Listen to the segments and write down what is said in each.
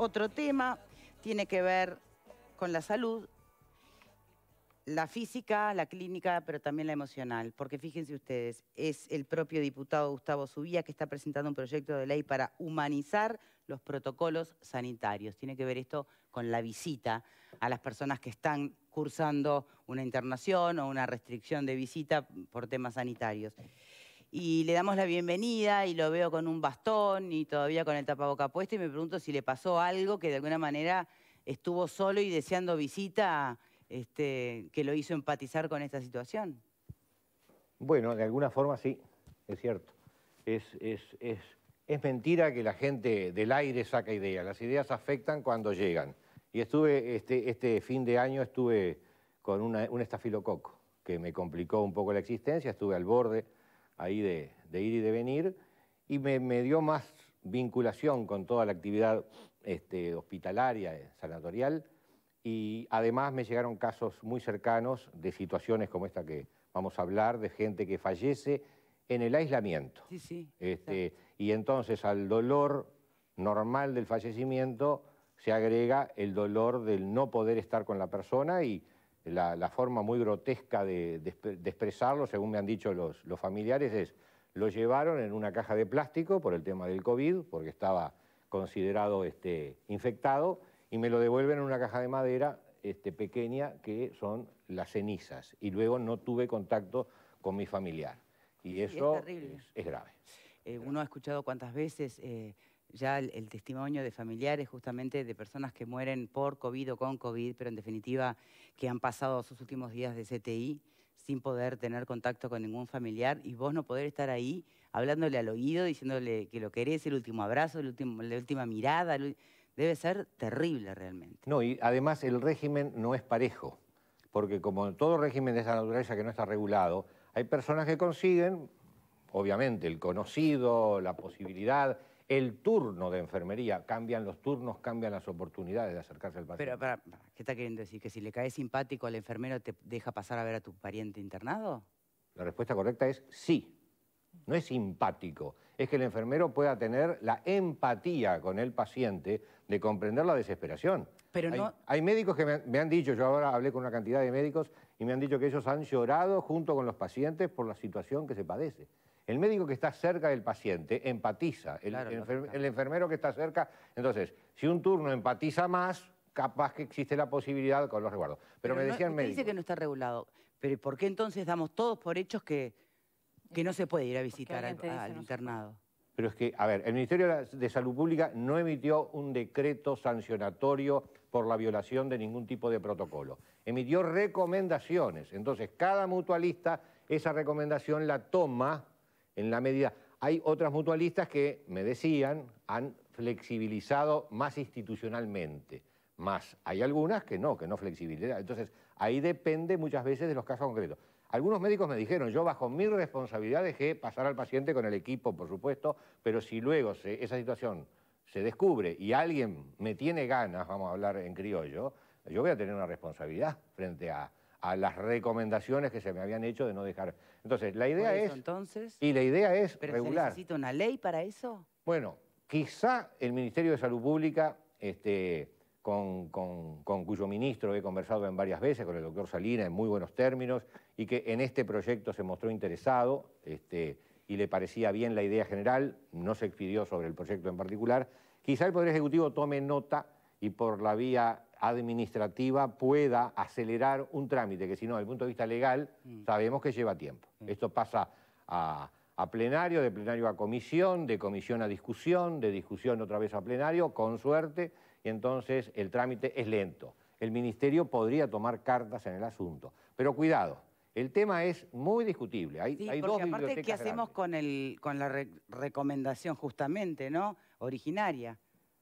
Otro tema tiene que ver con la salud, la física, la clínica, pero también la emocional. Porque fíjense ustedes, es el propio diputado Gustavo Subía que está presentando un proyecto de ley para humanizar los protocolos sanitarios. Tiene que ver esto con la visita a las personas que están cursando una internación o una restricción de visita por temas sanitarios y le damos la bienvenida y lo veo con un bastón y todavía con el tapaboca puesto y me pregunto si le pasó algo que de alguna manera estuvo solo y deseando visita este, que lo hizo empatizar con esta situación. Bueno, de alguna forma sí, es cierto. Es, mentira que la gente del aire saca ideas. Las ideas afectan cuando llegan. Y estuve, este, este fin de año estuve con un estafilococo que me complicó un poco la existencia, estuve al borde ahí de, ir y de venir, y me, dio más vinculación con toda la actividad este, hospitalaria, eh, sanatorial, y además me llegaron casos muy cercanos de situaciones como esta que vamos a hablar, de gente que fallece en el aislamiento. Este, y entonces al dolor normal del fallecimiento se agrega el dolor del no poder estar con la persona y la, forma muy grotesca de, expresarlo, según me han dicho los, familiares, es lo llevaron en una caja de plástico por el tema del COVID, porque estaba considerado este, infectado, y me lo devuelven en una caja de madera este, pequeña que son las cenizas. Y luego no tuve contacto con mi familiar. Y eso es, grave. Eh, uno ha escuchado cuántas veces eh, ya el, testimonio de familiares justamente de personas que mueren por COVID o con COVID, pero en definitiva que han pasado sus últimos días de CTI sin poder tener contacto con ningún familiar y vos no poder estar ahí hablándole al oído, diciéndole que lo querés, el último abrazo, la última mirada. Debe ser terrible realmente. No, y además el régimen no es parejo, porque como todo régimen de esa naturaleza que no está regulado, hay personas que consiguen, obviamente, el conocido, la posibilidad, el turno de enfermería, cambian los turnos, cambian las oportunidades de acercarse al paciente. Pero, ¿qué está queriendo decir? ¿Que si le caes simpático al enfermero te deja pasar a ver a tu pariente internado? La respuesta correcta es sí. No es simpático, es que el enfermero pueda tener la empatía con el paciente de comprender la desesperación. Pero hay, médicos que me han dicho, yo ahora hablé con una cantidad de médicos y me han dicho que ellos han llorado junto con los pacientes por la situación que se padece. El médico que está cerca del paciente empatiza, el, enfermero que está cerca... Entonces, si un turno empatiza más, capaz que existe la posibilidad con los resguardos. Pero, me decían no, Dice que no está regulado. Pero ¿por qué entonces damos todos por hechos que, que no se puede ir a visitar al, internado? Pero es que, a ver, el Ministerio de Salud Pública no emitió un decreto sancionatorio por la violación de ningún tipo de protocolo. Emitió recomendaciones. Entonces, cada mutualista esa recomendación la toma en la medida. Hay otras mutualistas que, me decían, han flexibilizado más institucionalmente, más hay algunas que no, que no flexibilidad. Entonces, ahí depende muchas veces de los casos concretos. Algunos médicos me dijeron, yo bajo mi responsabilidad dejé pasar al paciente con el equipo, por supuesto, pero si luego esa situación se descubre y alguien me tiene ganas, vamos a hablar en criollo, yo voy a tener una responsabilidad frente a, a las recomendaciones que se me habían hecho de no dejar. Entonces, la idea es... y la idea es ¿pero regular. ¿Se necesita una ley para eso? Bueno, quizá el Ministerio de Salud Pública, este, con, cuyo ministro he conversado en varias veces, con el doctor Salina, en muy buenos términos, y que en este proyecto se mostró interesado este, y le parecía bien la idea general, no se expidió sobre el proyecto en particular, quizá el Poder Ejecutivo tome nota y por la vía administrativa pueda acelerar un trámite, que si no, desde el punto de vista legal, mm. sabemos que lleva tiempo. Mm. Esto pasa a, plenario, de plenario a comisión, de comisión a discusión, de discusión otra vez a plenario, con suerte, y entonces el trámite es lento. El Ministerio podría tomar cartas en el asunto. Pero cuidado, el tema es muy discutible. Hay, sí, porque dos aparte, ¿qué hacemos con, el, con la recomendación justamente, no? Originaria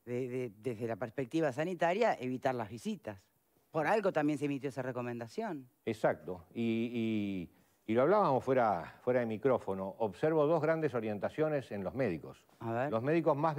desde la perspectiva sanitaria, evitar las visitas. Por algo también se emitió esa recomendación. Exacto. Y, lo hablábamos fuera, de micrófono. Observo dos grandes orientaciones en los médicos. Los médicos más,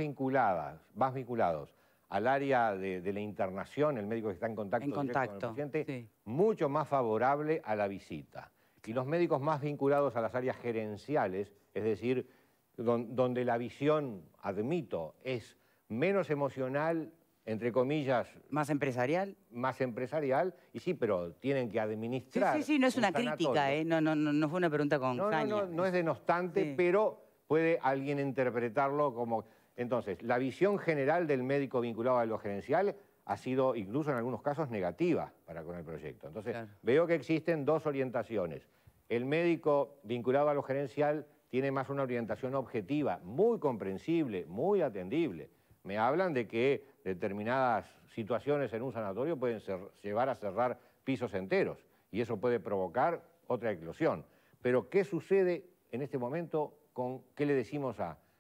más vinculados al área de, la internación, el médico que está en contacto, con el paciente, mucho más favorable a la visita. Y los médicos más vinculados a las áreas gerenciales, es decir, donde la visión, admito, es menos emocional, entre comillas. Más empresarial. Más empresarial, y sí, pero tienen que administrar. Sí, sí, sí no es una crítica, eh, no, fue una pregunta con no, no, no, es denostante, pero puede alguien interpretarlo como... Entonces, la visión general del médico vinculado a lo gerencial ha sido incluso en algunos casos negativa para con el proyecto. Entonces, veo que existen dos orientaciones. El médico vinculado a lo gerencial tiene más una orientación objetiva, muy comprensible, muy atendible. Me hablan de que determinadas situaciones en un sanatorio pueden llevar a cerrar pisos enteros y eso puede provocar otra eclosión. Pero ¿qué sucede en este momento con qué le decimos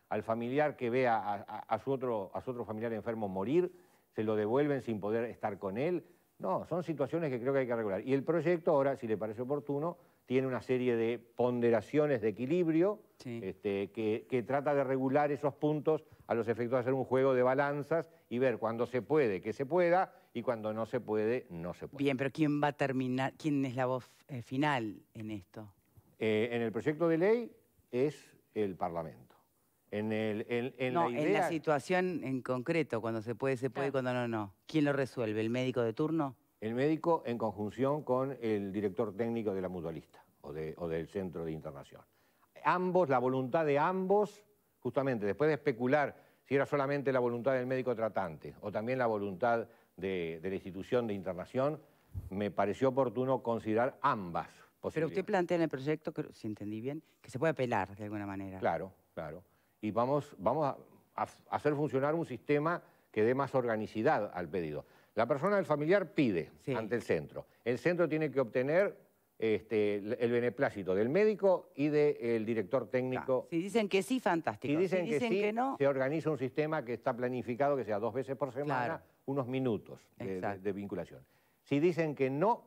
al familiar que vea a, su otro, a su otro familiar enfermo morir? ¿Se lo devuelven sin poder estar con él? No, son situaciones que creo que hay que regular. Y el proyecto ahora, si le parece oportuno, tiene una serie de ponderaciones de equilibrio este, que, trata de regular esos puntos a los efectos de hacer un juego de balanzas y ver cuando se puede que se pueda y cuando no se puede, no se puede. Bien, pero ¿quién va a terminar, quién es la voz eh, final en esto? Eh, en el proyecto de ley es el Parlamento. En, el, en, no, la en la situación en concreto, cuando se puede, se puede, y cuando no, no. ¿Quién lo resuelve? ¿El médico de turno? el médico en conjunción con el director técnico de la mutualista o, del centro de internación. Ambos, la voluntad de ambos, justamente después de especular si era solamente la voluntad del médico tratante o también la voluntad de, la institución de internación, me pareció oportuno considerar ambas pero usted plantea en el proyecto, que, si entendí bien, que se puede apelar de alguna manera. Claro, claro. Y vamos, a hacer funcionar un sistema que dé más organicidad al pedido. La persona, del familiar, pide ante el centro. El centro tiene que obtener este, el beneplácito del médico y del director técnico. Si dicen que sí, fantástico. Si dicen, que, sí, no... se organiza un sistema que está planificado que sea dos veces por semana, unos minutos de, vinculación. Si dicen que no,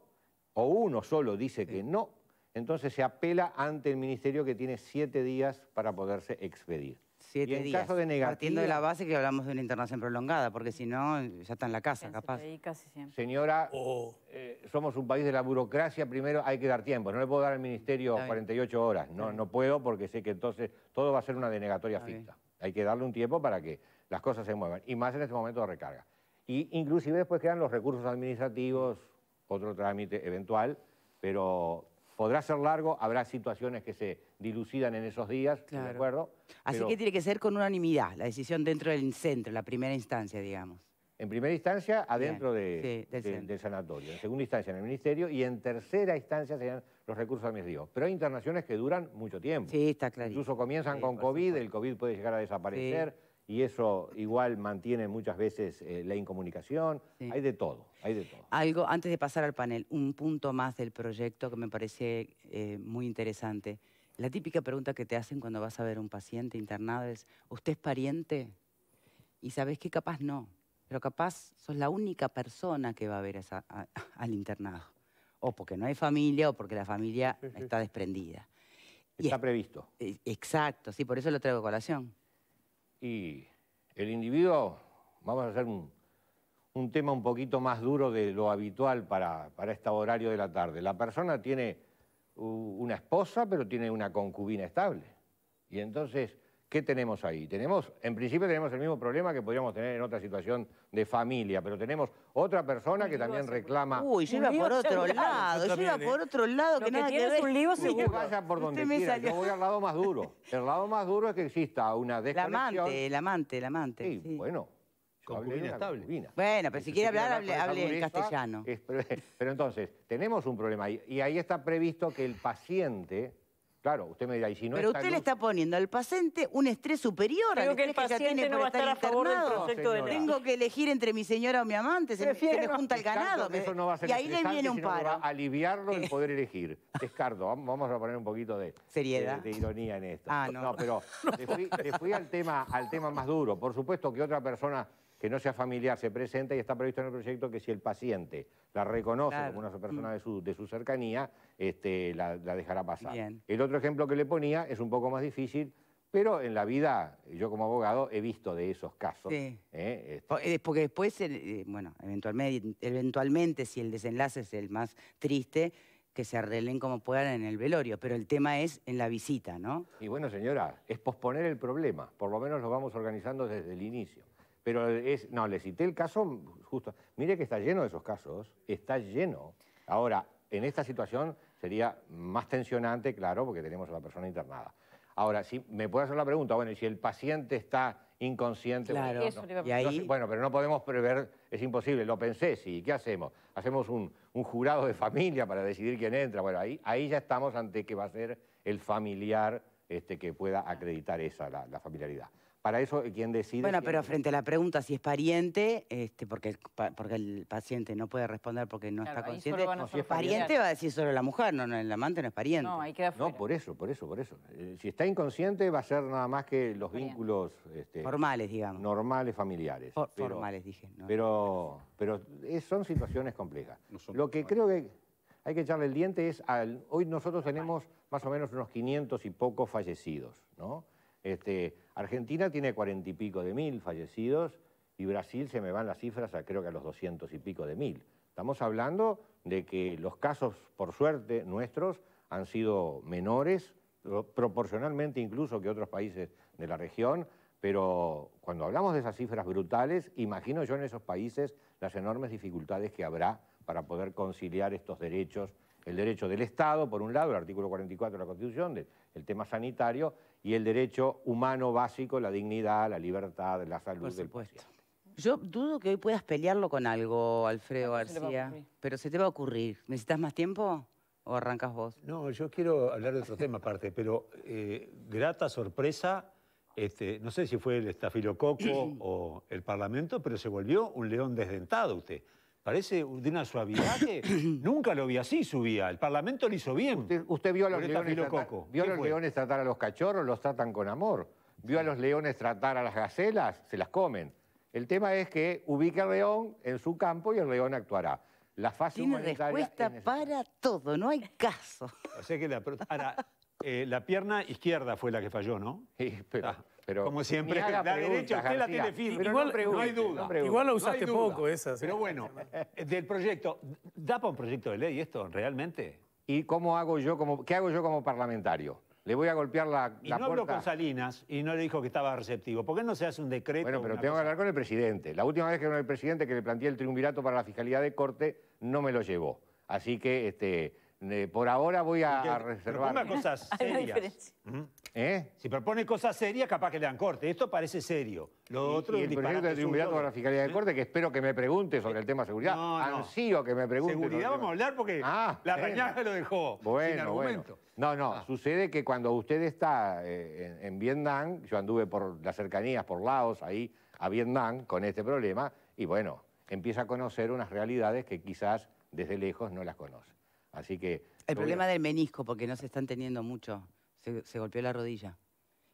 o uno solo dice que no, entonces se apela ante el ministerio que tiene siete días para poderse expedir. Siete días. caso de Partiendo de la base que hablamos de una internación prolongada, porque si no, ya está en la casa, capaz. Casi siempre. Señora, oh. eh, somos un país de la burocracia, primero hay que dar tiempo. No le puedo dar al ministerio 48 horas, no, no puedo porque sé que entonces todo va a ser una denegatoria ficta. Hay que darle un tiempo para que las cosas se muevan, y más en este momento de recarga. Y inclusive después quedan los recursos administrativos, otro trámite eventual, pero podrá ser largo, habrá situaciones que se dilucidan en esos días, ¿de acuerdo? Así que tiene que ser con unanimidad la decisión dentro del centro, la primera instancia, digamos. En primera instancia, adentro del, sanatorio. En segunda instancia, en el ministerio. Y en tercera instancia serían los recursos administrativos. Pero hay internaciones que duran mucho tiempo. Sí, está clarísimo. Incluso comienzan con COVID, el COVID puede llegar a desaparecer y eso igual mantiene muchas veces eh, la incomunicación. Hay de todo, hay de todo. Algo, antes de pasar al panel, un punto más del proyecto que me parece eh, muy interesante. La típica pregunta que te hacen cuando vas a ver un paciente internado es, ¿usted es pariente? Y sabes que capaz no, pero capaz sos la única persona que va a ver al internado. O porque no hay familia o porque la familia está desprendida. Está previsto. E, exacto, sí, por eso lo traigo a colación y el individuo, vamos a hacer un, tema un poquito más duro de lo habitual para, para este horario de la tarde. La persona tiene una esposa, pero tiene una concubina estable. Y entonces, ¿qué tenemos ahí? Tenemos, en principio tenemos el mismo problema que podríamos tener en otra situación de familia, pero tenemos otra persona que también reclama... Uy, yo iba por otro lado, yo iba por otro lado que, nada que ver. un libro seguro. vaya por donde quiera, yo voy al lado más duro. El lado más duro es que exista una desconexión... El amante, el amante, el amante. Sí, bueno. Concubina estable. Bueno, pero si quiere hablar, hable, hable en castellano. pero entonces, tenemos un problema y ahí está previsto que el paciente Claro, usted me dirá, y si no Pero usted le está poniendo al paciente un estrés superior al que el paciente que tiene no va a estar, estar a favor del proyecto de Tengo que elegir entre mi señora o mi amante, se, se me junta el ganado. Eso no va a ser y ahí le viene un paro. Va a aliviarlo el poder elegir. Descardo, vamos a poner un poquito de, Seriedad. de, ironía en esto. Ah, no. pero le fui, al, tema, al tema más duro. Por supuesto que otra persona que no sea familiar se presenta y está previsto en el proyecto que si el paciente la reconoce como una mm. persona de su, de su cercanía, este, la, dejará pasar. El otro ejemplo que le ponía es un poco más difícil, pero en la vida, yo como abogado, he visto de esos casos. ¿eh? Este. Eh, porque después, eh, bueno, eventualmente, eventualmente, si el desenlace es el más triste, que se arreglen como puedan en el velorio, pero el tema es en la visita, ¿no? Y bueno, señora, es posponer el problema, por lo menos lo vamos organizando desde el inicio. Pero es, no, le cité el caso justo. Mire que está lleno de esos casos, está lleno. Ahora, en esta situación sería más tensionante, claro, porque tenemos a la persona internada. Ahora, si me puede hacer la pregunta, bueno, y si el paciente está inconsciente. Bueno, ahí... bueno, pero no podemos prever, es imposible, lo pensé, sí, ¿qué hacemos? Hacemos un, jurado de familia para decidir quién entra. Bueno, ahí, ahí ya estamos ante que va a ser el familiar este, que pueda acreditar esa, la familiaridad. Para eso, quien decide... Bueno, pero frente a la pregunta si es pariente, este, porque, porque el paciente no puede responder porque no está consciente, si es pariente va a decir solo la mujer, no, el amante no es pariente. No, No, por eso, por eso, por eso. Eh, si está inconsciente va a ser nada más que los vínculos... Este, formales, digamos. Normales, familiares. pero, formales, dije. pero pero son situaciones complejas. Lo que creo que hay que echarle el diente es... hoy nosotros tenemos más o menos unos 500 y pocos fallecidos, ¿no? Este, Argentina tiene cuarenta y pico de mil fallecidos y Brasil se me van las cifras a creo que a los doscientos y pico de mil. Estamos hablando de que los casos, por suerte, nuestros han sido menores, proporcionalmente incluso que otros países de la región, pero cuando hablamos de esas cifras brutales, imagino yo en esos países las enormes dificultades que habrá para poder conciliar estos derechos, el derecho del Estado, por un lado, el artículo 44 de la Constitución, el tema sanitario, y el derecho humano básico, la dignidad, la libertad, la salud del Yo dudo que hoy puedas pelearlo con algo, Alfredo ah, García, pero se te va a ocurrir. ¿Necesitas más tiempo o arrancas vos? No, yo quiero hablar de otro tema aparte, pero eh, grata sorpresa, este, no sé si fue el estafilococo o el parlamento, pero se volvió un león desdentado usted parece de una suavidad que nunca lo vi así, subía. El Parlamento lo hizo bien. Usted, vio a los, leones tratar, vio a los leones tratar a los cachorros, los tratan con amor. Vio a los leones tratar a las gacelas, se las comen. El tema es que ubica al león en su campo y el león actuará. La fase Tiene respuesta para todo, no hay caso. la, ahora, eh, la pierna izquierda fue la que falló, ¿no? Sí, pero... Ah pero. Como siempre, la derecha usted la tiene firme. Igual, no, hay duda. igual la usaste poco esa. Pero bueno, eh, del proyecto, ¿da para un proyecto de ley esto realmente? ¿Y cómo hago yo como, qué hago yo como parlamentario? Le voy a golpear la, y no con Salinas y no le dijo que estaba receptivo. ¿Por qué no se hace un decreto? Bueno, pero tengo que hablar con el presidente. La última vez que con el presidente que le planteé el triunvirato para la Fiscalía de Corte, no me lo llevó. Así que este, por ahora voy a, reservar. Proponga cosas serias. Si propone cosas serias, capaz que le dan corte. Esto parece serio. Lo otro el proyecto de la Fiscalía de Corte, que espero que me pregunte sobre el eh, tema de seguridad. No, no. Ansío que me pregunte. Seguridad vamos a hablar porque ah, la reñaga lo dejó bueno, sin argumento. No, no. Ah. Sucede que cuando usted está eh, en, en Vietnam, yo anduve por las cercanías, por Laos, ahí a Vietnam con este problema, y bueno, empieza a conocer unas realidades que quizás desde lejos no las conoce. Así que... El problema del menisco, porque no se están teniendo mucho. Se, golpeó la rodilla.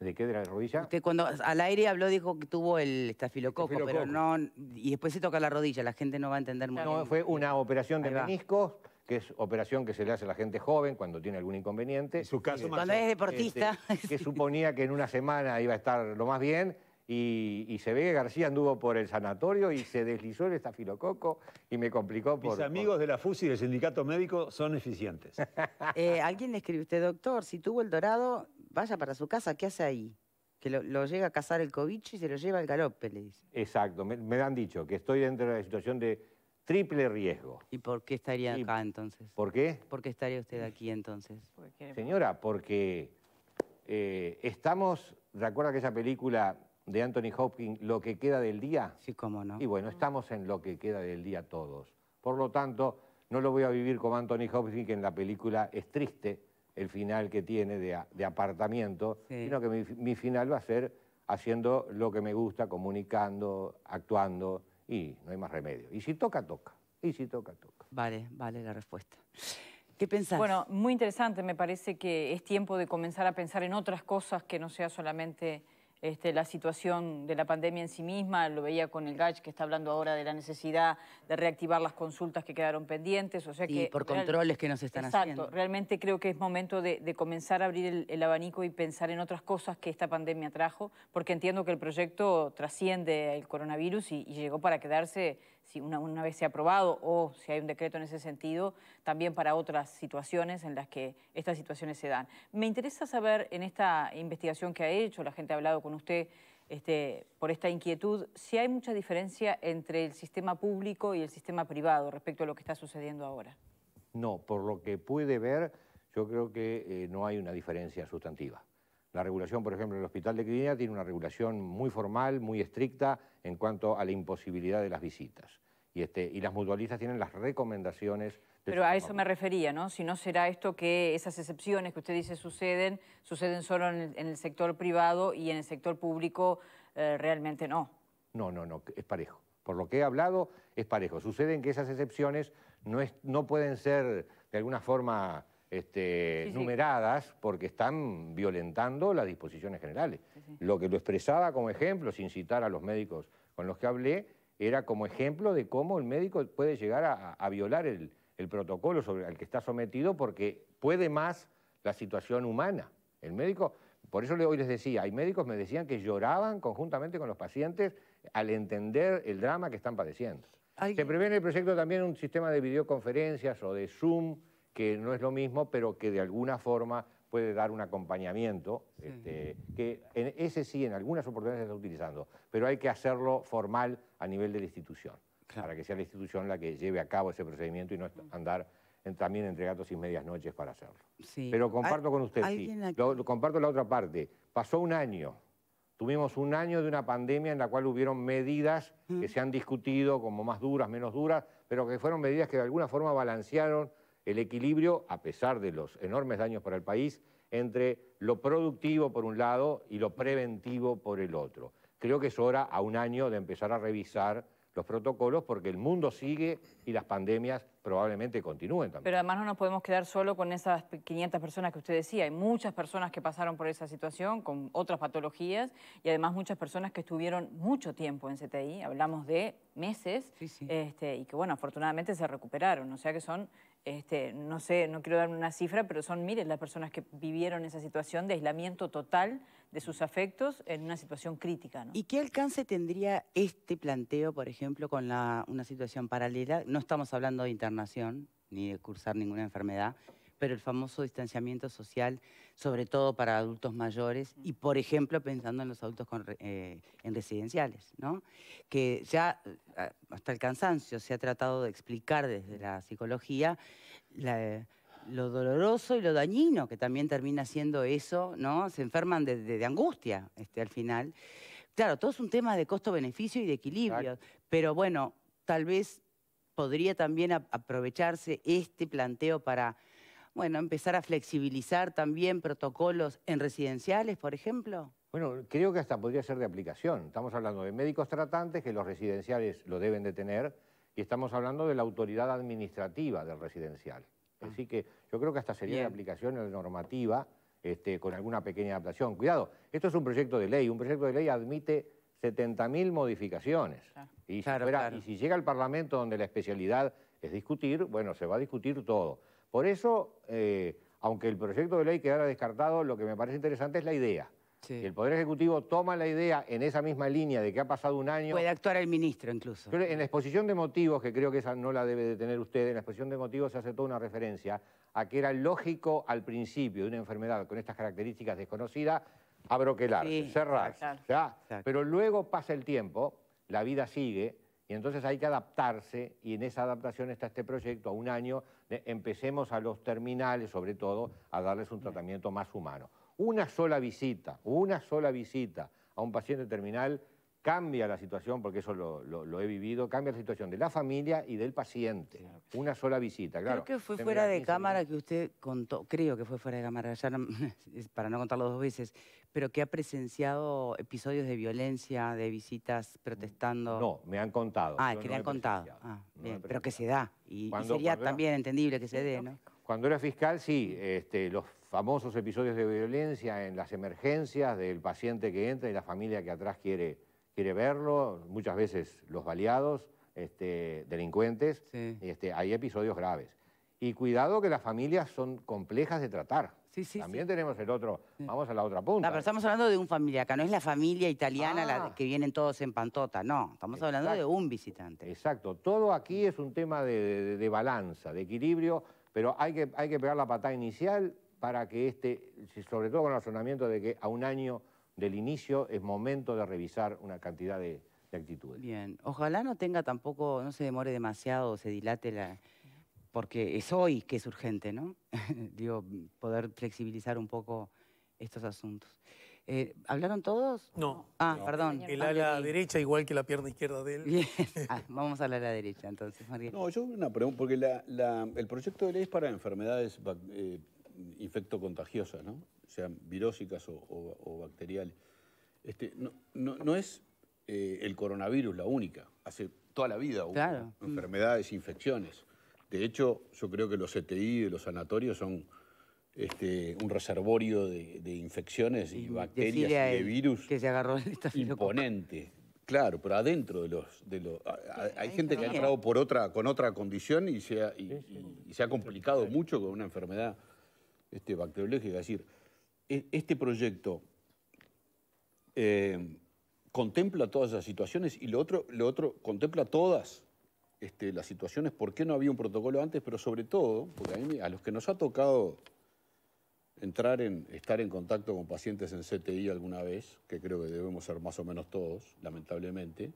¿De qué? ¿De la rodilla? Usted cuando al aire habló dijo que tuvo el estafilococo, pero no... Y después se toca la rodilla, la gente no va a entender mucho. No, fue una operación de menisco, que es operación que se le hace a la gente joven cuando tiene algún inconveniente. Cuando es deportista. Este, que suponía que en una semana iba a estar lo más bien y, se ve que García anduvo por el sanatorio y se deslizó el estafilococo y me complicó por... Mis amigos de la FUSI y del sindicato médico son eficientes. Eh, alguien le escribe usted, doctor, si tuvo el dorado, vaya para su casa, ¿qué hace ahí? Que lo, llega a cazar el coviche y se lo lleva al galope, le dice. Exacto, me, me, han dicho que estoy dentro de la situación de triple riesgo. ¿Y por qué estaría acá entonces? ¿Por qué? ¿Por qué estaría usted aquí entonces? Señora, porque eh, estamos, recuerda esa película de Anthony Hopkins, Lo que queda del día. Sí, cómo no. Y bueno, estamos en Lo que queda del día todos. Por lo tanto, no lo voy a vivir como Anthony Hopkins, que en la película es triste el final que tiene de, apartamiento, sino que mi, mi final va a ser haciendo lo que me gusta, comunicando, actuando, y no hay más remedio. Y si toca, toca. Y si toca, toca. Vale, vale la respuesta. ¿Qué pensás? Bueno, muy interesante. Me parece que es tiempo de comenzar a pensar en otras cosas que no sea solamente este, la situación de la pandemia en sí misma, lo veía con el GACH que está hablando ahora de la necesidad de reactivar las consultas que quedaron pendientes, o sea que... Y por controles que nos están haciendo. Exacto, realmente creo que es momento de, comenzar a abrir el, abanico y pensar en otras cosas que esta pandemia trajo, porque entiendo que el proyecto trasciende el coronavirus y llegó para quedarse si una, vez se ha aprobado o si hay un decreto en ese sentido, también para otras situaciones en las que estas situaciones se dan. Me interesa saber en esta investigación que ha hecho, la gente ha hablado con usted este, por esta inquietud, si hay mucha diferencia entre el sistema público y el sistema privado respecto a lo que está sucediendo ahora. No, por lo que puede ver, yo creo que eh, no hay una diferencia sustantiva. La regulación, por ejemplo, el Hospital de Crimea tiene una regulación muy formal, muy estricta en cuanto a la imposibilidad de las visitas. Y, este, las mutualistas tienen las recomendaciones. Pero a eso me refería, ¿no? Si no será esto que esas excepciones que usted dice suceden, suceden solo en el, sector privado y en el sector público eh, realmente no. No, no, no, es parejo. Por lo que he hablado, es parejo. Suceden que esas excepciones no, no pueden ser de alguna forma este, numeradas porque están violentando las disposiciones generales. lo que lo expresaba como ejemplo, sin citar a los médicos con los que hablé, era como ejemplo de cómo el médico puede llegar a, violar el, protocolo al que está sometido porque puede más la situación humana. El médico, por eso hoy les decía, hay médicos me decían que lloraban conjuntamente con los pacientes al entender el drama que están padeciendo. Se prevé en el proyecto también un sistema de videoconferencias o de Zoom que no es lo mismo, pero que de alguna forma puede dar un acompañamiento, este, que ese sí en algunas oportunidades se está utilizando, pero hay que hacerlo formal a nivel de la institución, para que sea la institución la que lleve a cabo ese procedimiento y no andar también entre gatos y medias noches para hacerlo. Pero comparto con usted, lo, comparto la otra parte. Pasó un año, tuvimos un año de una pandemia en la cual hubieron medidas que se han discutido como más duras, menos duras, pero que fueron medidas que de alguna forma balancearon el equilibrio, a pesar de los enormes daños para el país, entre lo productivo por un lado y lo preventivo por el otro. Creo que es hora, a un año, de empezar a revisar los protocolos porque el mundo sigue y las pandemias probablemente continúen también. Pero además no nos podemos quedar solo con esas 500 personas que usted decía. Hay muchas personas que pasaron por esa situación con otras patologías y además muchas personas que estuvieron mucho tiempo en CTI. Hablamos de meses este, y que, bueno, afortunadamente se recuperaron. O sea que son este, no sé, no quiero dar una cifra, pero son miles las personas que vivieron esa situación de aislamiento total de sus afectos en una situación crítica. ¿Y qué alcance tendría este planteo, por ejemplo, con la, una situación paralela? No estamos hablando de internación ni de cursar ninguna enfermedad, pero el famoso distanciamiento social, sobre todo para adultos mayores y, por ejemplo, pensando en los adultos eh, en residenciales, ¿no? que ya hasta el cansancio se ha tratado de explicar desde la psicología lo doloroso y lo dañino que también termina siendo eso, ¿no? se enferman de, angustia este, al final. Claro, todo es un tema de costo-beneficio y de equilibrio, pero bueno, tal vez podría también aprovecharse este planteo para bueno, empezar a flexibilizar también protocolos en residenciales, por ejemplo? Bueno, creo que hasta podría ser de aplicación. Estamos hablando de médicos tratantes, que los residenciales lo deben de tener, y estamos hablando de la autoridad administrativa del residencial. Ah. Así que yo creo que hasta sería de aplicación en la normativa este, con alguna pequeña adaptación. Cuidado, esto es un proyecto de ley. Un proyecto de ley admite 70.000 modificaciones. Ah. Y, y si llega al Parlamento donde la especialidad es discutir, bueno, se va a discutir todo. Por eso, eh, aunque el proyecto de ley quedara descartado, lo que me parece interesante es la idea. el Poder Ejecutivo toma la idea en esa misma línea de que ha pasado un año... Puede actuar el ministro incluso. Pero en la exposición de motivos, que creo que esa no la debe de tener usted, en la exposición de motivos se hace toda una referencia a que era lógico al principio de una enfermedad con estas características desconocidas a sí, cerrar. Pero luego pasa el tiempo, la vida sigue, y entonces hay que adaptarse, y en esa adaptación está este proyecto a un año empecemos a los terminales, sobre todo, a darles un tratamiento más humano. Una sola visita, una sola visita a un paciente terminal cambia la situación, porque eso lo, he vivido, cambia la situación de la familia y del paciente. Una sola visita, claro. Creo que fue fuera de cámara que usted contó, creo que fue fuera de cámara, para no contarlo dos veces, pero que ha presenciado episodios de violencia, de visitas protestando. No, me han contado. Ah, que le han contado. Ah, bien, pero que se da. Y, sería también entendible que se dé, ¿no? Cuando era fiscal, sí, este, los famosos episodios de violencia en las emergencias del paciente que entra y la familia que atrás quiere quiere verlo, muchas veces los baleados, este, delincuentes, este, hay episodios graves. Y cuidado que las familias son complejas de tratar. Sí, sí, También tenemos el otro, vamos a la otra punta. No, pero estamos hablando de un familiar, acá no es la familia italiana la ah. que vienen todos en pantota, no, estamos hablando de un visitante. Exacto, todo aquí es un tema de, balanza, de equilibrio, pero hay que, hay que pegar la patada inicial para que este, sobre todo con el razonamiento de que a un año del inicio es momento de revisar una cantidad de, actitudes. Bien, ojalá no tenga tampoco, no se demore demasiado, se dilate la... Porque es hoy que es urgente, ¿no? Digo, poder flexibilizar un poco estos asuntos. Eh, ¿Hablaron todos? No. Ah, perdón. El ala derecha igual que la pierna izquierda de él. Bien. Ah, vamos a la derecha entonces, María. No, yo una pregunta, porque el proyecto de ley es para enfermedades eh, infecto ¿no? sean virósicas o, bacteriales. Este, no, es eh, el coronavirus la única, hace toda la vida hubo enfermedades, infecciones. De hecho, yo creo que los CTI e de los sanatorios son este, un reservorio de, infecciones y, bacterias y de virus que se agarró imponente. Claro, pero adentro de los... De hay, gente que ha entrado por otra, con otra condición y se y se ha complicado mucho con una enfermedad este, bacteriológica. Es decir, e-, este proyecto eh, contempla todas las situaciones y lo otro, lo otro contempla todas este, las situaciones, por qué no había un protocolo antes, pero sobre todo, porque a, los que nos ha tocado entrar en, estar en contacto con pacientes en CTI alguna vez, que creo que debemos ser más o menos todos, lamentablemente,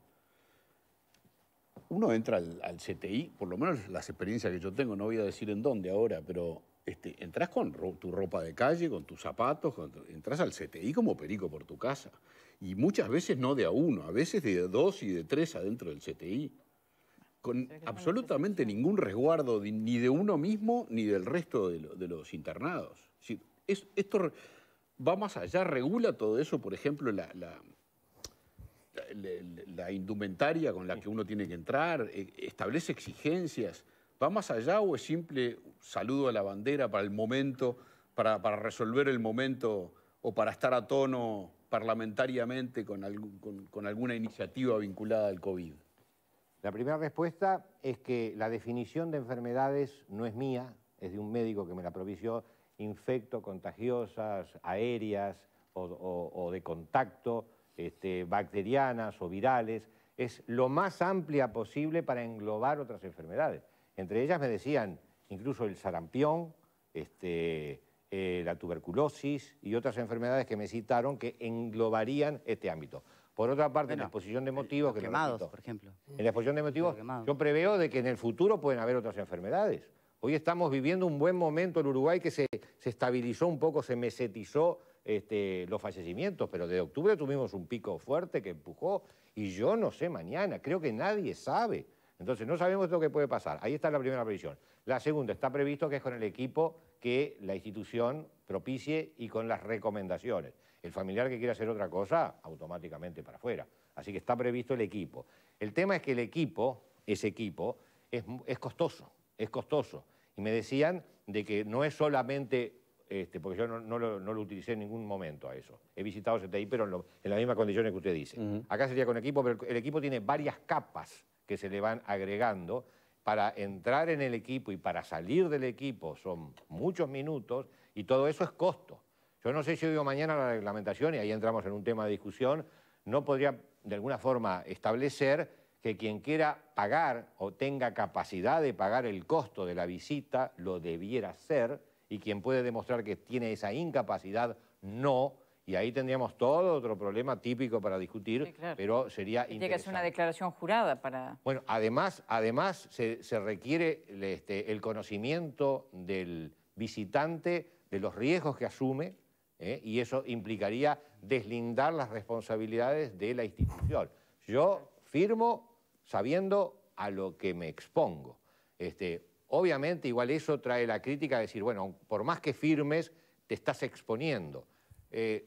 uno entra al, al, CTI, por lo menos las experiencias que yo tengo, no voy a decir en dónde ahora, pero este, entras con tu ropa de calle, con tus zapatos, entras al CTI como perico por tu casa. Y muchas veces no de a uno, a veces de dos y de tres adentro del CTI. Con absolutamente ningún resguardo ni de uno mismo ni del resto de, los internados. Es esto va más allá, regula todo eso, por ejemplo, la, indumentaria con la que uno tiene que entrar, eh, establece exigencias. ¿Va más allá o es simple saludo a la bandera para el momento, para, resolver el momento o para estar a tono parlamentariamente con, alguna iniciativa vinculada al COVID? La primera respuesta es que la definición de enfermedades no es mía, es de un médico que me la provisió, infecto, contagiosas, aéreas o, de contacto, este, bacterianas o virales, es lo más amplia posible para englobar otras enfermedades. Entre ellas me decían incluso el sarampión, este, eh, la tuberculosis y otras enfermedades que me citaron que englobarían este ámbito. Por otra parte, en la exposición de eh, motivos... quemados, por ejemplo. En la exposición de motivos, yo preveo de que en el futuro pueden haber otras enfermedades. Hoy estamos viviendo un buen momento en Uruguay que se, estabilizó un poco, se mesetizó este, los fallecimientos, pero desde octubre tuvimos un pico fuerte que empujó y yo no sé mañana, creo que nadie sabe. Entonces, no sabemos lo que puede pasar. Ahí está la primera previsión. La segunda, está previsto que es con el equipo que la institución propicie y con las recomendaciones. El familiar que quiera hacer otra cosa, automáticamente para afuera. Así que está previsto el equipo. El tema es que el equipo, ese equipo, es, costoso, es costoso. Y me decían de que no es solamente este, porque yo no, lo, utilicé en ningún momento a eso. He visitado CTI, pero en, las mismas condiciones que usted dice. Acá sería con equipo, pero el equipo tiene varias capas que se le van agregando, para entrar en el equipo y para salir del equipo son muchos minutos y todo eso es costo. Yo no sé si o mañana la reglamentación, y ahí entramos en un tema de discusión, no podría de alguna forma establecer que quien quiera pagar o tenga capacidad de pagar el costo de la visita lo debiera hacer y quien puede demostrar que tiene esa incapacidad no y ahí tendríamos todo otro problema típico para discutir, pero sería Tiene que hacer una declaración jurada para... Bueno, además, además se, requiere este, el, conocimiento del visitante de los riesgos que asume ¿eh? y eso implicaría deslindar las responsabilidades de la institución. Yo firmo sabiendo a lo que me expongo. Este, obviamente, igual eso trae la crítica de decir, bueno, por más que firmes, te estás exponiendo. Eh,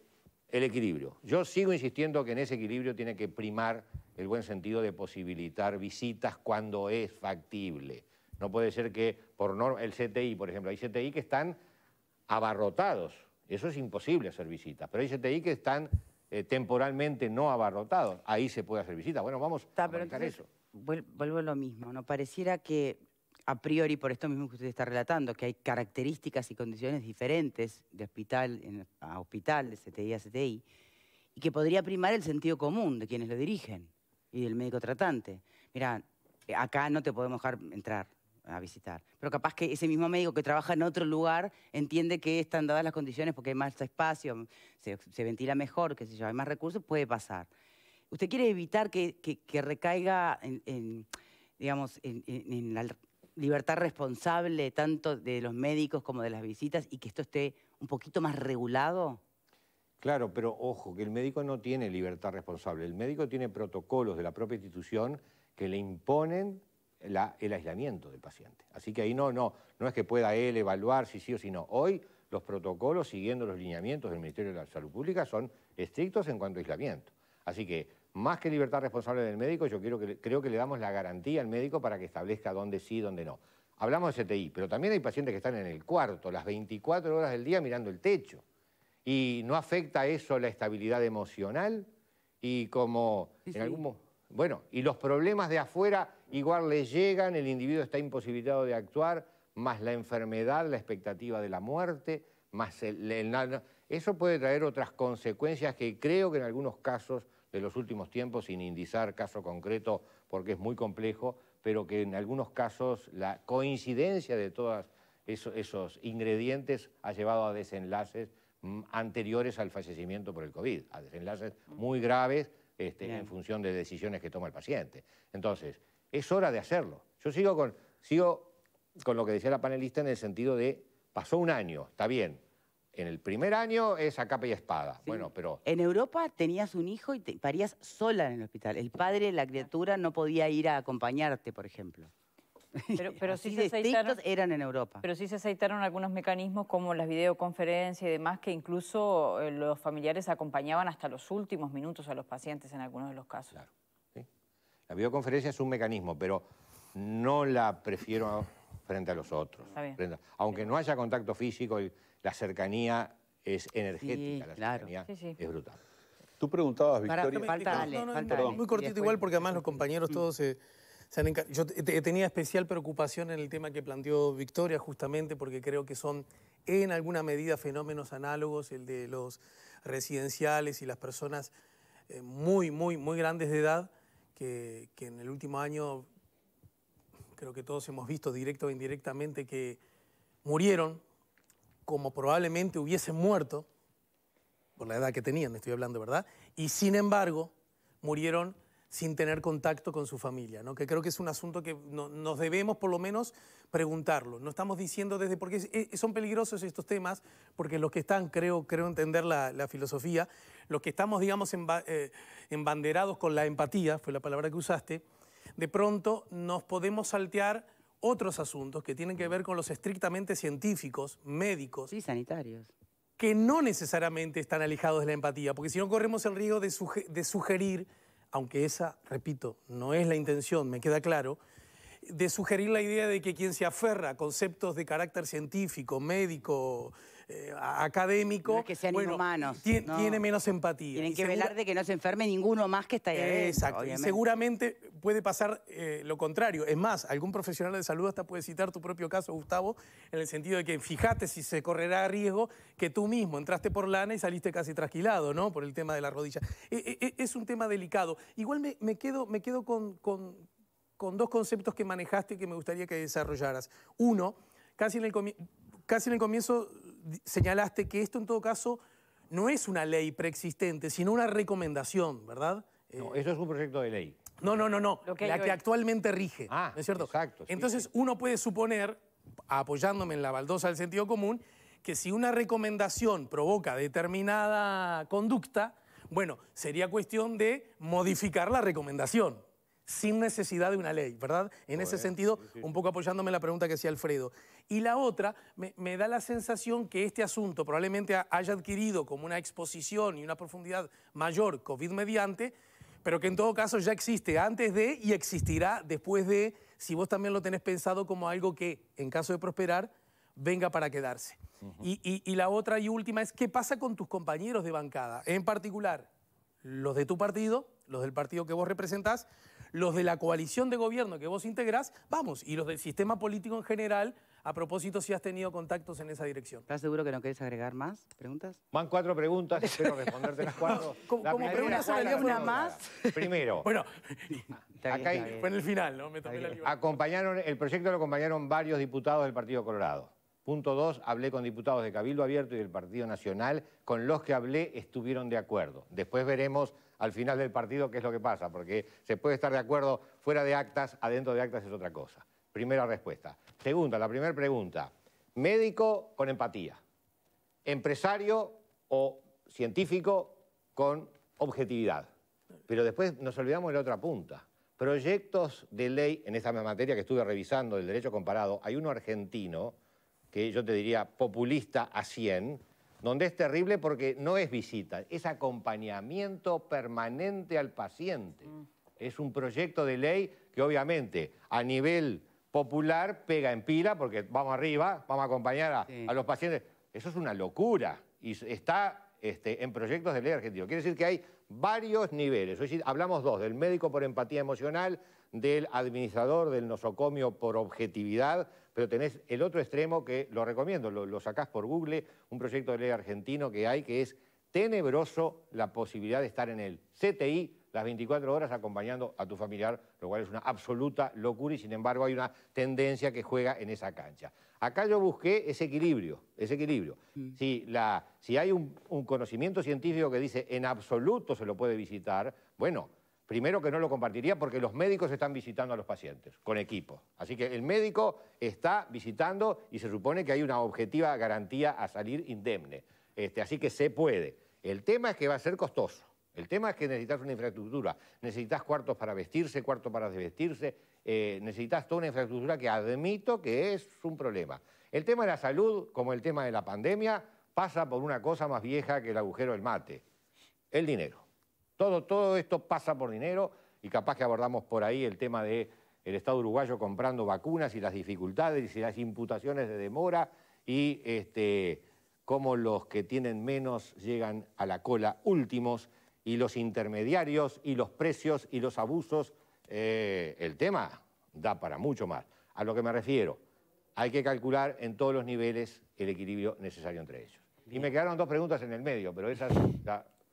el equilibrio. Yo sigo insistiendo que en ese equilibrio tiene que primar el buen sentido de posibilitar visitas cuando es factible. No puede ser que por norma, el CTI, por ejemplo, hay CTI que están abarrotados. Eso es imposible hacer visitas. Pero hay CTI que están eh, temporalmente no abarrotados. Ahí se puede hacer visitas. Bueno, vamos a tratar eso. Vuelvo a lo mismo. No pareciera que a priori por esto mismo que usted está relatando, que hay características y condiciones diferentes de hospital a hospital, de CTI a CTI, y que podría primar el sentido común de quienes lo dirigen y del médico tratante. Mira, eh, acá no te podemos dejar entrar a visitar, pero capaz que ese mismo médico que trabaja en otro lugar entiende que están dadas las condiciones porque hay más espacio, se, ventila mejor, que si hay más recursos, puede pasar. Usted quiere evitar que, recaiga en, digamos, en la libertad responsable tanto de los médicos como de las visitas y que esto esté un poquito más regulado? Claro, pero ojo, que el médico no tiene libertad responsable. El médico tiene protocolos de la propia institución que le imponen el aislamiento del paciente. Así que ahí no, no, no es que pueda él evaluar si sí o si no. Hoy los protocolos, siguiendo los lineamientos del Ministerio de la Salud Pública, son estrictos en cuanto a aislamiento. Así que más que libertad responsable del médico, yo creo que le damos la garantía al médico para que establezca dónde sí, y dónde no. Hablamos de CTI, pero también hay pacientes que están en el cuarto, las 24 horas del día mirando el techo. ¿Y no afecta eso la estabilidad emocional? Y como en bueno, y los problemas de afuera igual le llegan, el individuo está imposibilitado de actuar, más la enfermedad, la expectativa de la muerte, más el eso puede traer otras consecuencias que creo que en algunos casos de los últimos tiempos, sin indizar caso concreto porque es muy complejo, pero que en algunos casos la coincidencia de todos esos, ingredientes ha llevado a desenlaces mm, anteriores al fallecimiento por el COVID, a desenlaces muy graves este, en función de decisiones que toma el paciente. Entonces, es hora de hacerlo. Yo sigo con, sigo con lo que decía la panelista en el sentido de, pasó un año, está bien, en el primer año es a capa y espada. Bueno, pero. En Europa tenías un hijo y te parías sola en el hospital. El padre la criatura no podía ir a acompañarte, por ejemplo. Pero, pero sí se aceitaron, eran en Pero sí se aceitaron algunos mecanismos como las videoconferencias y demás, que incluso eh, los familiares acompañaban hasta los últimos minutos a los pacientes en algunos de los casos. Claro. La videoconferencia es un mecanismo, pero no la prefiero frente a los otros. aunque no haya contacto físico. Y, la cercanía es energética, la cercanía es brutal. Tú preguntabas, Victoria. Para, no, no, Muy cortito igual, porque además los compañeros mm. todos eh, se, han encargado. Yo tenía especial preocupación en el tema que planteó Victoria, justamente porque creo que son en alguna medida fenómenos análogos, el de los residenciales y las personas eh, muy, muy, muy grandes de edad, que, que en el último año creo que todos hemos visto directo o indirectamente que murieron como probablemente hubiesen muerto, por la edad que tenían, estoy hablando, ¿verdad? Y sin embargo, murieron sin tener contacto con su familia, ¿no? que creo que es un asunto que nos debemos por lo menos preguntarlo. No estamos diciendo desde, porque eh, son peligrosos estos temas, porque los que están, creo, creo entender la, filosofía, los que estamos, digamos, eh, embanderados con la empatía, fue la palabra que usaste, de pronto nos podemos saltear otros asuntos que tienen que ver con los estrictamente científicos, médicos. y sanitarios. Que no necesariamente están alejados de la empatía, porque si no corremos el riesgo de, de sugerir, aunque esa, repito, no es la intención, me queda claro, de sugerir la idea de que quien se aferra a conceptos de carácter científico, médico, eh, académico. que sean bueno, Tiene, menos empatía. Tienen que velar de que no se enferme ninguno más que está ahí. Exacto. Y seguramente puede pasar eh, lo contrario. Es más, algún profesional de salud hasta puede citar tu propio caso, Gustavo, en el sentido de que fíjate si se correrá riesgo que tú mismo entraste por lana y saliste casi trasquilado, ¿no? Por el tema de la rodilla. Eh, es un tema delicado. Igual me, quedo, me quedo con, dos conceptos que manejaste que me gustaría que desarrollaras. Uno, casi en el comienzo señalaste que esto en todo caso no es una ley preexistente, sino una recomendación, ¿verdad? No, eh, eso es un proyecto de ley. No, no, no, no. la que actualmente rige. Ah, es cierto? Exacto. Entonces, uno puede suponer, apoyándome en la baldosa del sentido común, que si una recomendación provoca determinada conducta, bueno, sería cuestión de modificar la recomendación sin necesidad de una ley, ¿verdad? En ese sentido, un poco apoyándome la pregunta que hacía Alfredo. Y la otra, me, da la sensación que este asunto probablemente haya adquirido como una exposición y una profundidad mayor COVID mediante, pero que en todo caso ya existe antes de y existirá después de, si vos también lo tenés pensado como algo que, en caso de prosperar, venga para quedarse. y, y la otra y última es, ¿qué pasa con tus compañeros de bancada? En particular, los de tu partido, los del partido que vos representás, los de la coalición de gobierno que vos integrás, vamos, y los del sistema político en general, a propósito si has tenido contactos en esa dirección. ¿Estás seguro que no querés agregar más preguntas? Van cuatro preguntas, espero responderte las cuatro. ¿Cómo preguntas una, más. Primero. bueno, acá fue en el final, ¿no? Me acompañaron, el proyecto lo acompañaron varios diputados del Partido Colorado. Punto dos, hablé con diputados de Cabildo Abierto y del Partido Nacional, con los que hablé estuvieron de acuerdo. Después veremos al final del partido qué es lo que pasa, porque se puede estar de acuerdo fuera de actas, adentro de actas es otra cosa. Primera respuesta. Segunda, la primera pregunta. Médico con empatía. Empresario o científico con objetividad. Pero después nos olvidamos de la otra punta. Proyectos de ley en esta misma materia que estuve revisando del derecho comparado, hay uno argentino que yo te diría populista a 100, donde es terrible porque no es visita, es acompañamiento permanente al paciente. Mm. Es un proyecto de ley que obviamente a nivel popular pega en pila porque vamos arriba, vamos a acompañar a, los pacientes. Eso es una locura y está este, en proyectos de ley argentino. Quiere decir que hay varios niveles. hablamos dos, del médico por empatía emocional, del administrador del nosocomio por objetividad, pero tenés el otro extremo que lo recomiendo, lo, sacás por Google, un proyecto de ley argentino que hay que es tenebroso la posibilidad de estar en el CTI las 24 horas acompañando a tu familiar, lo cual es una absoluta locura y sin embargo hay una tendencia que juega en esa cancha. Acá yo busqué ese equilibrio, ese equilibrio. Mm. Si, la, si hay un conocimiento científico que dice en absoluto se lo puede visitar, bueno, Primero que no lo compartiría porque los médicos están visitando a los pacientes con equipo. Así que el médico está visitando y se supone que hay una objetiva garantía a salir indemne. Este, así que se puede. El tema es que va a ser costoso. El tema es que necesitas una infraestructura, necesitas cuartos para vestirse, cuartos para desvestirse, eh, necesitas toda una infraestructura que admito que es un problema. El tema de la salud, como el tema de la pandemia, pasa por una cosa más vieja que el agujero del mate, el dinero. Todo, esto pasa por dinero y capaz que abordamos por ahí el tema del el Estado uruguayo comprando vacunas y las dificultades y las imputaciones de demora y este, cómo los que tienen menos llegan a la cola últimos y los intermediarios y los precios y los abusos. Eh, el tema da para mucho más. A lo que me refiero, hay que calcular en todos los niveles el equilibrio necesario entre ellos. Y me quedaron dos preguntas en el medio, pero esas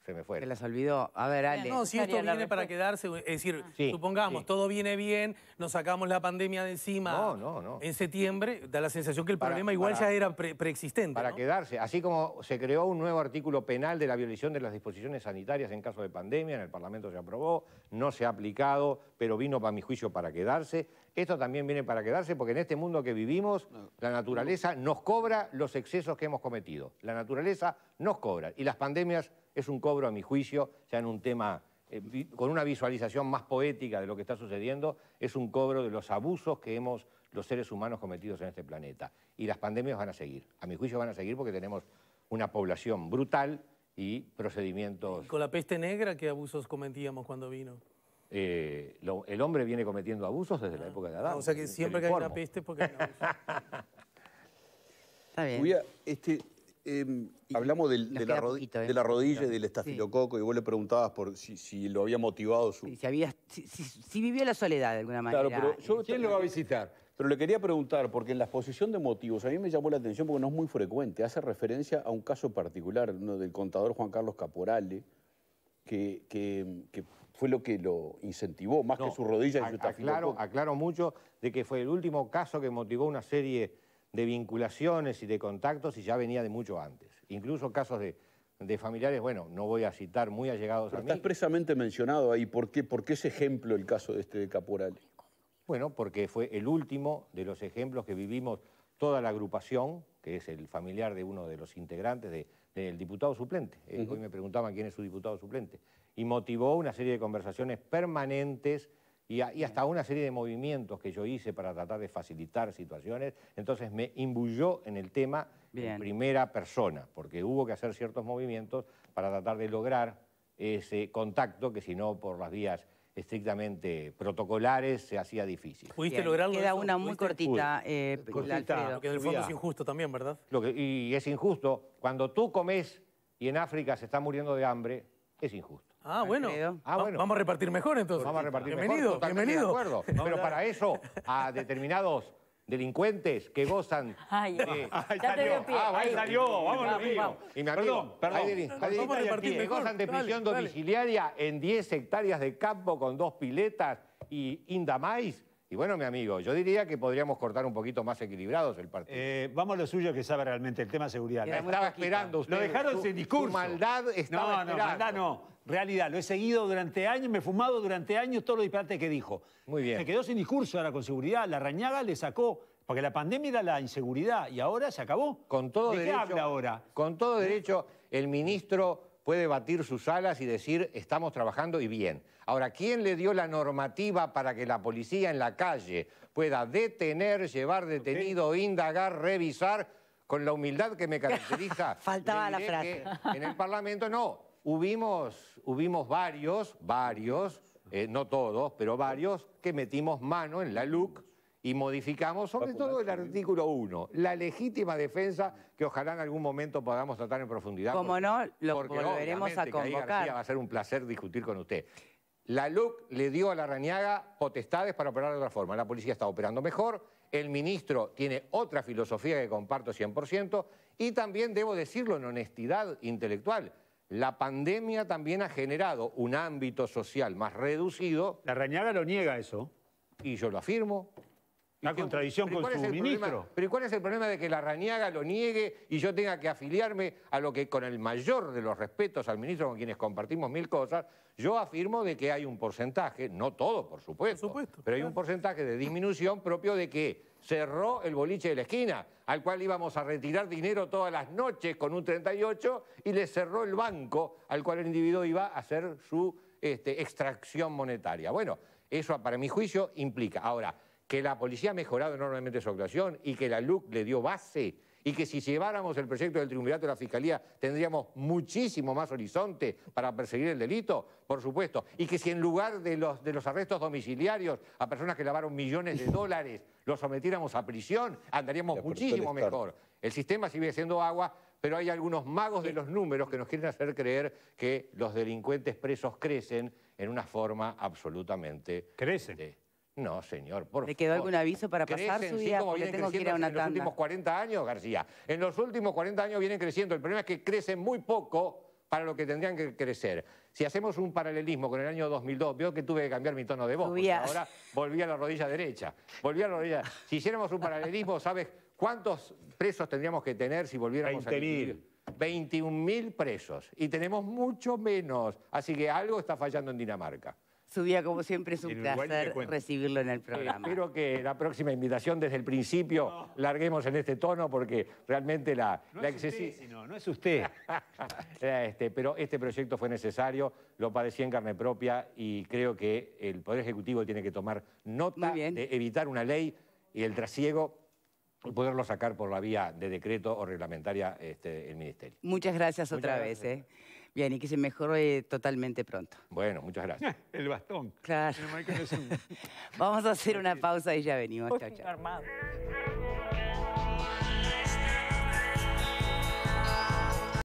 se me fue. Se las olvidó. A ver, Ale. No, si esto viene para quedarse, es decir, ah. supongamos, todo viene bien, nos sacamos la pandemia de encima no, no, no. en septiembre, da la sensación que el problema igual ya era preexistente. Para quedarse, así como se creó un nuevo artículo penal de la violación de las disposiciones sanitarias en caso de pandemia, en el Parlamento se aprobó, no se ha aplicado, pero vino para mi juicio para quedarse. Esto también viene para quedarse porque en este mundo que vivimos, la naturaleza nos cobra los excesos que hemos cometido. La naturaleza nos cobra y las pandemias es un cobro a mi juicio, ya en un tema eh, con una visualización más poética de lo que está sucediendo, es un cobro de los abusos que hemos los seres humanos cometidos en este planeta. Y las pandemias van a seguir, a mi juicio van a seguir porque tenemos una población brutal y procedimientos... ¿Y con la peste negra, ¿qué abusos cometíamos cuando vino? Eh, el hombre viene cometiendo abusos desde la ah. época de Adán. o sea que siempre que hay una peste porque hay Está bien. Este, Em, hablamos de, la eh, rodilla y del estafilococo, y vos le preguntabas por si, lo había motivado su. si, vivió la soledad de alguna manera. Claro, pero yo, eh, lo va a visitar? Pero le quería preguntar, porque en la exposición de motivos, a mí me llamó la atención porque no es muy frecuente, hace referencia a un caso particular, uno del contador Juan Carlos Caporale, que, fue lo que lo incentivó, más que su rodilla y su estafilococo. aclaro mucho de que fue el último caso que motivó una serie de vinculaciones y de contactos y ya venía de mucho antes. Incluso casos de, familiares, bueno, no voy a citar muy allegados a mí. Está expresamente mencionado ahí. ¿Por qué, ¿Por es ejemplo el caso de este de Caporal? Bueno, porque fue el último de los ejemplos que vivimos toda la agrupación, que es el familiar de uno de los integrantes del diputado suplente. Eh, hoy me preguntaban quién es su diputado suplente. Y motivó una serie de conversaciones permanentes y, hasta una serie de movimientos que yo hice para tratar de facilitar situaciones. Entonces me imbuyó en el tema en primera persona, porque hubo que hacer ciertos movimientos para tratar de lograr ese contacto que si no por las vías estrictamente protocolares se hacía difícil. ¿Pudiste lograrlo? Queda una muy cortita, eh, Porque fondo es injusto también, ¿verdad? Lo que, y es injusto. Cuando tú comes y en África se está muriendo de hambre, es injusto. Ah, bueno. Ah, bueno. Vamos a repartir mejor entonces. Vamos a repartir mejor. Bienvenido. De acuerdo. Pero para eso, a determinados delincuentes que gozan. Ay, de... ah, ahí, salió. vamos, Y amigo, perdón, perdón. Hay, del... que gozan de prisión domiciliaria en 10 hectáreas de campo con dos piletas y indamáis. Y bueno, mi amigo, yo diría que podríamos cortar un poquito más equilibrados el partido. Eh, vamos a lo suyo que sabe realmente, el tema de seguridad. estaba esperando usted. Lo dejaron sin discurso. maldad estaba No, no, esperando. no realidad. Lo he seguido durante años, me he fumado durante años todos los disparates que dijo. Muy bien. Se quedó sin discurso ahora con seguridad. La rañaga le sacó, porque la pandemia era la inseguridad y ahora se acabó. Con todo ¿De derecho, qué habla ahora? Con todo ¿Eh? derecho, el ministro puede batir sus alas y decir estamos trabajando y bien. Ahora, ¿quién le dio la normativa para que la policía en la calle pueda detener, llevar detenido, indagar, revisar? Con la humildad que me caracteriza. Faltaba la frase. En el Parlamento no hubimos, hubimos varios, varios, eh, no todos, pero varios, que metimos mano en la LUC y modificamos sobre todo el artículo 1, la legítima defensa, que ojalá en algún momento podamos tratar en profundidad. Como no, lo volveremos a convocar. va a ser un placer discutir con usted. La LUC le dio a la Rañaga potestades para operar de otra forma. La policía está operando mejor, el ministro tiene otra filosofía que comparto 100%, y también debo decirlo en honestidad intelectual, la pandemia también ha generado un ámbito social más reducido. La reñaga lo niega eso. Y yo lo afirmo. Una contradicción con su ministro. pero ¿cuál es el problema de que la Raniaga lo niegue y yo tenga que afiliarme a lo que con el mayor de los respetos al ministro con quienes compartimos mil cosas, yo afirmo de que hay un porcentaje, no todo por supuesto, pero hay un porcentaje de disminución propio de que cerró el boliche de la esquina, al cual íbamos a retirar dinero todas las noches con un 38 y le cerró el banco al cual el individuo iba a hacer su este, extracción monetaria. Bueno, eso para mi juicio implica. Ahora, que la policía ha mejorado enormemente su actuación y que la LUC le dio base y que si lleváramos el proyecto del Triunvirato de la Fiscalía tendríamos muchísimo más horizonte para perseguir el delito, por supuesto, y que si en lugar de los, de los arrestos domiciliarios a personas que lavaron millones de dólares los sometiéramos a prisión, andaríamos muchísimo mejor. El sistema sigue siendo agua, pero hay algunos magos de los números que nos quieren hacer creer que los delincuentes presos crecen en una forma absolutamente... Crecen. No, señor, por ¿Le quedó algún aviso para pasar su día? Sí, tengo a en los últimos 40 años, García. En los últimos 40 años vienen creciendo. El problema es que crecen muy poco para lo que tendrían que crecer. Si hacemos un paralelismo con el año 2002, veo que tuve que cambiar mi tono de voz, ahora volví a la rodilla derecha. Si hiciéramos un paralelismo, ¿sabes cuántos presos tendríamos que tener si volviéramos 20 a vivir? 21.000 presos. Y tenemos mucho menos. Así que algo está fallando en Dinamarca. Subía, como siempre, es un placer recibirlo en el programa. Eh, espero que la próxima invitación desde el principio larguemos en este tono porque realmente la, no es Usted, no es usted. Este, pero este proyecto fue necesario, lo padecí en carne propia y creo que el Poder Ejecutivo tiene que tomar nota de evitar una ley y el trasiego y poderlo sacar por la vía de decreto o reglamentaria este, el Ministerio. Muchas gracias otra vez. Eh bien y que se mejore totalmente pronto. Bueno, muchas gracias. El bastón. Claro. Vamos a hacer una pausa y ya venimos. Chao, chao.